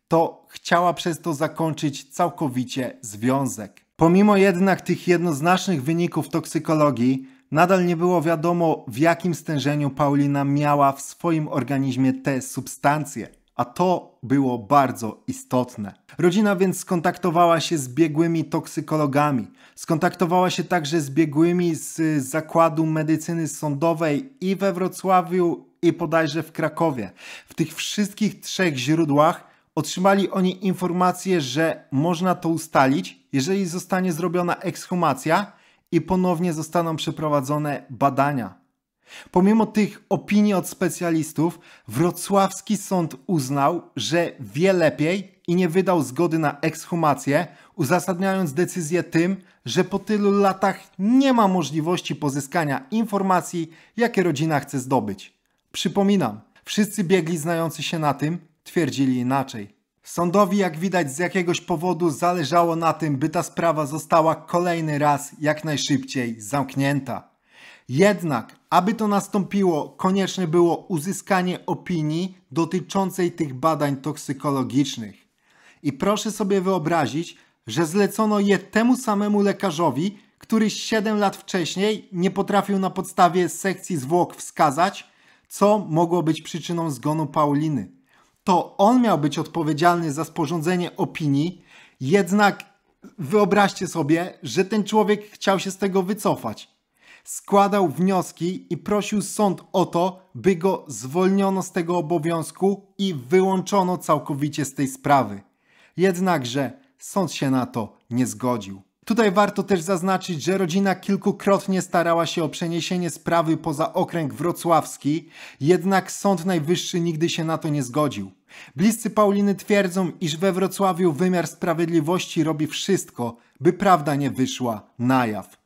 to chciała przez to zakończyć całkowicie związek. Pomimo jednak tych jednoznacznych wyników toksykologii, nadal nie było wiadomo, w jakim stężeniu Paulina miała w swoim organizmie te substancje. A to było bardzo istotne. Rodzina więc skontaktowała się z biegłymi toksykologami. Skontaktowała się także z biegłymi z Zakładu Medycyny Sądowej i we Wrocławiu, i podajże w Krakowie. W tych wszystkich trzech źródłach otrzymali oni informację, że można to ustalić, jeżeli zostanie zrobiona ekshumacja i ponownie zostaną przeprowadzone badania. Pomimo tych opinii od specjalistów, wrocławski sąd uznał, że wie lepiej i nie wydał zgody na ekshumację, uzasadniając decyzję tym, że po tylu latach nie ma możliwości pozyskania informacji, jakie rodzina chce zdobyć. Przypominam, wszyscy biegli znający się na tym twierdzili inaczej. Sądowi, jak widać, z jakiegoś powodu zależało na tym, by ta sprawa została kolejny raz jak najszybciej zamknięta. Jednak, aby to nastąpiło, konieczne było uzyskanie opinii dotyczącej tych badań toksykologicznych. I proszę sobie wyobrazić, że zlecono je temu samemu lekarzowi, który 7 lat wcześniej nie potrafił na podstawie sekcji zwłok wskazać, co mogło być przyczyną zgonu Pauliny to on miał być odpowiedzialny za sporządzenie opinii, jednak wyobraźcie sobie, że ten człowiek chciał się z tego wycofać. Składał wnioski i prosił sąd o to, by go zwolniono z tego obowiązku i wyłączono całkowicie z tej sprawy. Jednakże sąd się na to nie zgodził. Tutaj warto też zaznaczyć, że rodzina kilkukrotnie starała się o przeniesienie sprawy poza okręg wrocławski, jednak Sąd Najwyższy nigdy się na to nie zgodził. Bliscy Pauliny twierdzą, iż we Wrocławiu wymiar sprawiedliwości robi wszystko, by prawda nie wyszła na jaw.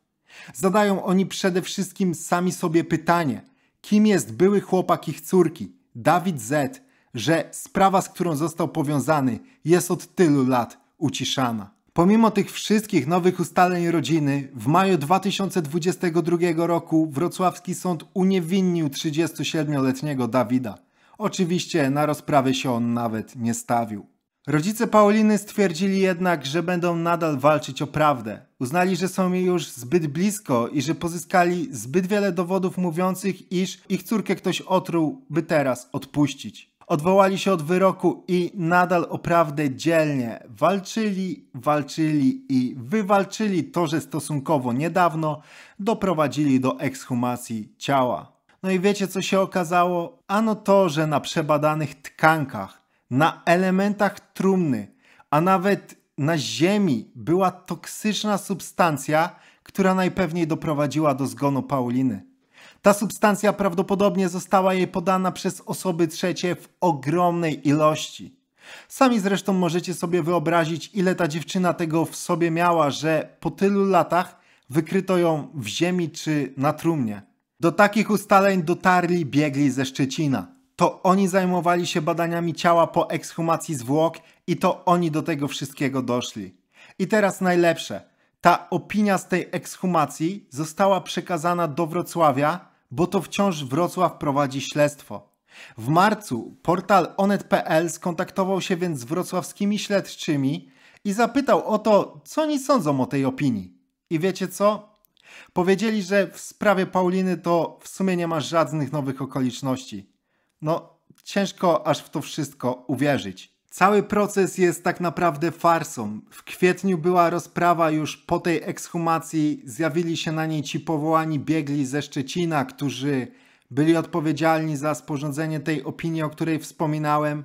Zadają oni przede wszystkim sami sobie pytanie, kim jest były chłopak ich córki, Dawid Z., że sprawa, z którą został powiązany, jest od tylu lat uciszana. Pomimo tych wszystkich nowych ustaleń rodziny, w maju 2022 roku wrocławski sąd uniewinnił 37-letniego Dawida. Oczywiście na rozprawę się on nawet nie stawił. Rodzice Pauliny stwierdzili jednak, że będą nadal walczyć o prawdę. Uznali, że są jej już zbyt blisko i że pozyskali zbyt wiele dowodów mówiących, iż ich córkę ktoś otruł, by teraz odpuścić odwołali się od wyroku i nadal o prawdę dzielnie walczyli, walczyli i wywalczyli to, że stosunkowo niedawno doprowadzili do ekshumacji ciała. No i wiecie co się okazało? Ano to, że na przebadanych tkankach, na elementach trumny, a nawet na ziemi była toksyczna substancja, która najpewniej doprowadziła do zgonu Pauliny. Ta substancja prawdopodobnie została jej podana przez osoby trzecie w ogromnej ilości. Sami zresztą możecie sobie wyobrazić, ile ta dziewczyna tego w sobie miała, że po tylu latach wykryto ją w ziemi czy na trumnie. Do takich ustaleń dotarli biegli ze Szczecina. To oni zajmowali się badaniami ciała po ekshumacji zwłok i to oni do tego wszystkiego doszli. I teraz najlepsze. Ta opinia z tej ekshumacji została przekazana do Wrocławia bo to wciąż Wrocław prowadzi śledztwo. W marcu portal onet.pl skontaktował się więc z wrocławskimi śledczymi i zapytał o to, co oni sądzą o tej opinii. I wiecie co? Powiedzieli, że w sprawie Pauliny to w sumie nie ma żadnych nowych okoliczności. No, ciężko aż w to wszystko uwierzyć. Cały proces jest tak naprawdę farsą. W kwietniu była rozprawa, już po tej ekshumacji zjawili się na niej ci powołani biegli ze Szczecina, którzy byli odpowiedzialni za sporządzenie tej opinii, o której wspominałem.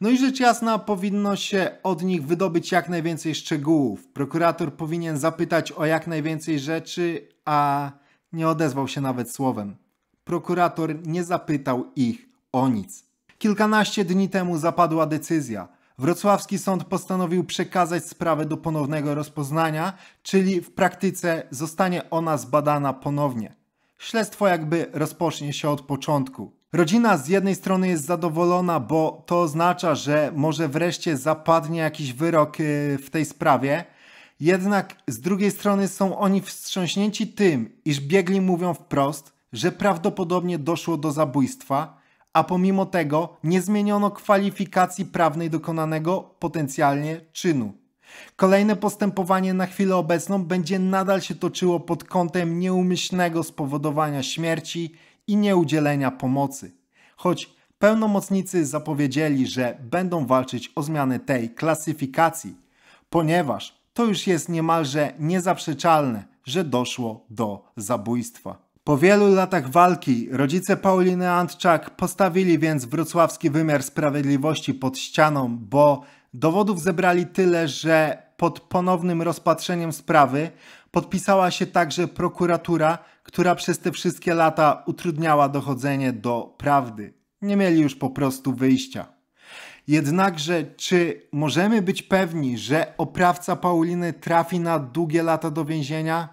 No i rzecz jasna, powinno się od nich wydobyć jak najwięcej szczegółów. Prokurator powinien zapytać o jak najwięcej rzeczy, a nie odezwał się nawet słowem. Prokurator nie zapytał ich o nic. Kilkanaście dni temu zapadła decyzja. Wrocławski sąd postanowił przekazać sprawę do ponownego rozpoznania, czyli w praktyce zostanie ona zbadana ponownie. Śledztwo jakby rozpocznie się od początku. Rodzina z jednej strony jest zadowolona, bo to oznacza, że może wreszcie zapadnie jakiś wyrok y, w tej sprawie. Jednak z drugiej strony są oni wstrząśnięci tym, iż biegli mówią wprost, że prawdopodobnie doszło do zabójstwa a pomimo tego nie zmieniono kwalifikacji prawnej dokonanego potencjalnie czynu. Kolejne postępowanie na chwilę obecną będzie nadal się toczyło pod kątem nieumyślnego spowodowania śmierci i nieudzielenia pomocy. Choć pełnomocnicy zapowiedzieli, że będą walczyć o zmianę tej klasyfikacji, ponieważ to już jest niemalże niezaprzeczalne, że doszło do zabójstwa. Po wielu latach walki rodzice Pauliny Antczak postawili więc wrocławski wymiar sprawiedliwości pod ścianą, bo dowodów zebrali tyle, że pod ponownym rozpatrzeniem sprawy podpisała się także prokuratura, która przez te wszystkie lata utrudniała dochodzenie do prawdy. Nie mieli już po prostu wyjścia. Jednakże, czy możemy być pewni, że oprawca Pauliny trafi na długie lata do więzienia?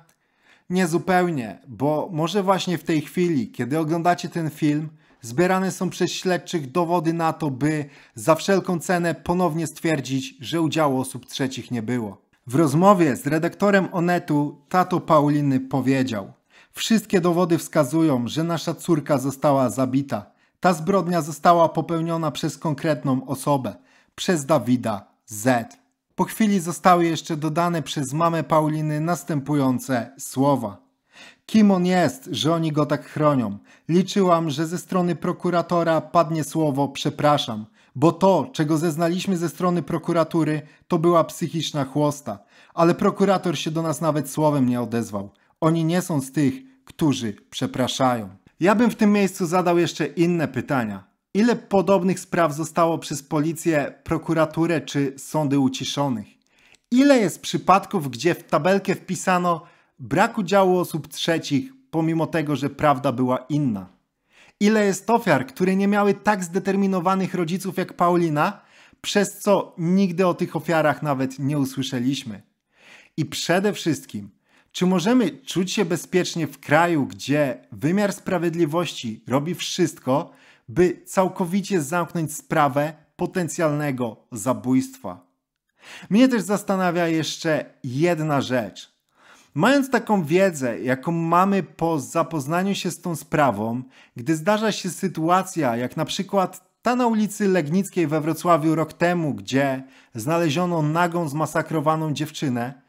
Niezupełnie, bo może właśnie w tej chwili, kiedy oglądacie ten film, zbierane są przez śledczych dowody na to, by za wszelką cenę ponownie stwierdzić, że udziału osób trzecich nie było. W rozmowie z redaktorem Onetu tato Pauliny powiedział: Wszystkie dowody wskazują, że nasza córka została zabita. Ta zbrodnia została popełniona przez konkretną osobę, przez Dawida Z. Po chwili zostały jeszcze dodane przez mamę Pauliny następujące słowa. Kim on jest, że oni go tak chronią? Liczyłam, że ze strony prokuratora padnie słowo przepraszam, bo to, czego zeznaliśmy ze strony prokuratury, to była psychiczna chłosta. Ale prokurator się do nas nawet słowem nie odezwał. Oni nie są z tych, którzy przepraszają. Ja bym w tym miejscu zadał jeszcze inne pytania. Ile podobnych spraw zostało przez policję, prokuraturę czy sądy uciszonych? Ile jest przypadków, gdzie w tabelkę wpisano brak udziału osób trzecich, pomimo tego, że prawda była inna? Ile jest ofiar, które nie miały tak zdeterminowanych rodziców jak Paulina, przez co nigdy o tych ofiarach nawet nie usłyszeliśmy? I przede wszystkim, czy możemy czuć się bezpiecznie w kraju, gdzie wymiar sprawiedliwości robi wszystko, by całkowicie zamknąć sprawę potencjalnego zabójstwa. Mnie też zastanawia jeszcze jedna rzecz. Mając taką wiedzę, jaką mamy po zapoznaniu się z tą sprawą, gdy zdarza się sytuacja, jak na przykład ta na ulicy Legnickiej we Wrocławiu rok temu, gdzie znaleziono nagą, zmasakrowaną dziewczynę,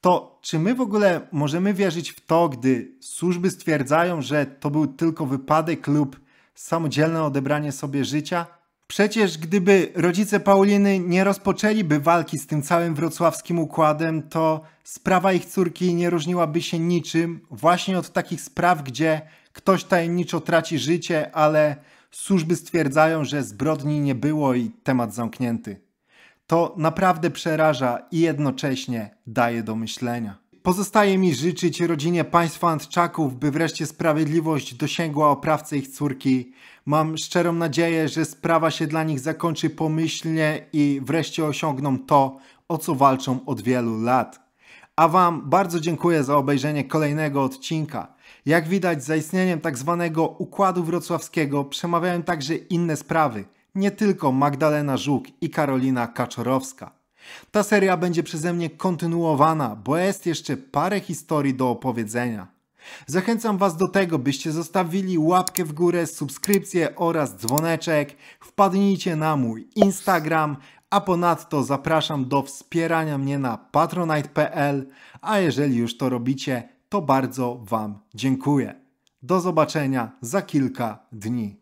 to czy my w ogóle możemy wierzyć w to, gdy służby stwierdzają, że to był tylko wypadek lub samodzielne odebranie sobie życia? Przecież gdyby rodzice Pauliny nie rozpoczęliby walki z tym całym wrocławskim układem, to sprawa ich córki nie różniłaby się niczym właśnie od takich spraw, gdzie ktoś tajemniczo traci życie, ale służby stwierdzają, że zbrodni nie było i temat zamknięty. To naprawdę przeraża i jednocześnie daje do myślenia. Pozostaje mi życzyć rodzinie państwa Antczaków, by wreszcie sprawiedliwość dosięgła oprawcy ich córki. Mam szczerą nadzieję, że sprawa się dla nich zakończy pomyślnie i wreszcie osiągną to, o co walczą od wielu lat. A Wam bardzo dziękuję za obejrzenie kolejnego odcinka. Jak widać, za istnieniem tzw. Tak Układu Wrocławskiego przemawiają także inne sprawy, nie tylko Magdalena Żuk i Karolina Kaczorowska. Ta seria będzie przeze mnie kontynuowana, bo jest jeszcze parę historii do opowiedzenia. Zachęcam Was do tego, byście zostawili łapkę w górę, subskrypcję oraz dzwoneczek, wpadnijcie na mój Instagram, a ponadto zapraszam do wspierania mnie na patronite.pl, a jeżeli już to robicie, to bardzo Wam dziękuję. Do zobaczenia za kilka dni.